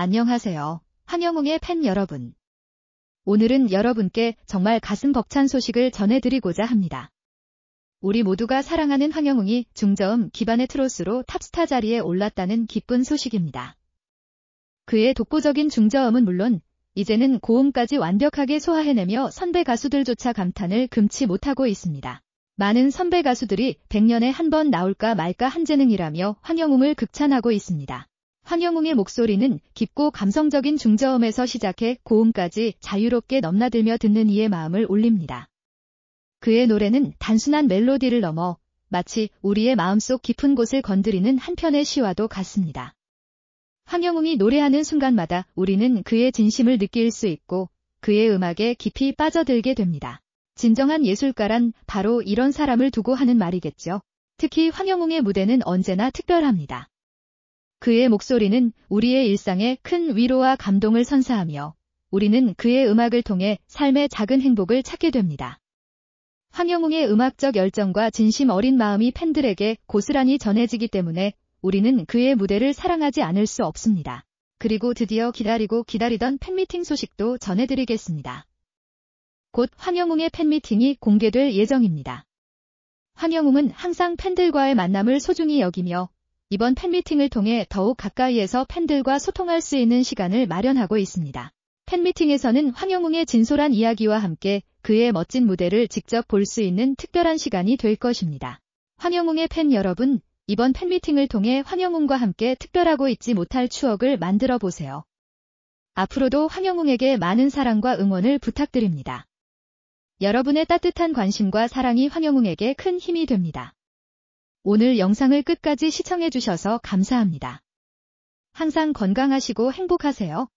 안녕하세요. 황영웅의 팬 여러분. 오늘은 여러분께 정말 가슴 벅찬 소식을 전해드리고자 합니다. 우리 모두가 사랑하는 황영웅이 중저음 기반의 트로스로 탑스타 자리에 올랐다는 기쁜 소식입니다. 그의 독보적인 중저음은 물론 이제는 고음까지 완벽하게 소화해내며 선배 가수들조차 감탄을 금치 못하고 있습니다. 많은 선배 가수들이 100년에 한 번 나올까 말까 한 재능이라며 황영웅을 극찬하고 있습니다. 황영웅의 목소리는 깊고 감성적인 중저음에서 시작해 고음까지 자유롭게 넘나들며 듣는 이의 마음을 올립니다. 그의 노래는 단순한 멜로디를 넘어 마치 우리의 마음속 깊은 곳을 건드리는 한편의 시와도 같습니다. 황영웅이 노래하는 순간마다 우리는 그의 진심을 느낄 수 있고 그의 음악에 깊이 빠져들게 됩니다. 진정한 예술가란 바로 이런 사람을 두고 하는 말이겠죠. 특히 황영웅의 무대는 언제나 특별합니다. 그의 목소리는 우리의 일상에 큰 위로와 감동을 선사하며 우리는 그의 음악을 통해 삶의 작은 행복을 찾게 됩니다. 황영웅의 음악적 열정과 진심 어린 마음이 팬들에게 고스란히 전해지기 때문에 우리는 그의 무대를 사랑하지 않을 수 없습니다. 그리고 드디어 기다리고 기다리던 팬미팅 소식도 전해드리겠습니다. 곧 황영웅의 팬미팅이 공개될 예정입니다. 황영웅은 항상 팬들과의 만남을 소중히 여기며 이번 팬미팅을 통해 더욱 가까이에서 팬들과 소통할 수 있는 시간을 마련하고 있습니다. 팬미팅에서는 황영웅의 진솔한 이야기와 함께 그의 멋진 무대를 직접 볼 수 있는 특별한 시간이 될 것입니다. 황영웅의 팬 여러분, 이번 팬미팅을 통해 황영웅과 함께 특별하고 잊지 못할 추억을 만들어 보세요. 앞으로도 황영웅에게 많은 사랑과 응원을 부탁드립니다. 여러분의 따뜻한 관심과 사랑이 황영웅에게 큰 힘이 됩니다. 오늘 영상을 끝까지 시청해주셔서 감사합니다. 항상 건강하시고 행복하세요.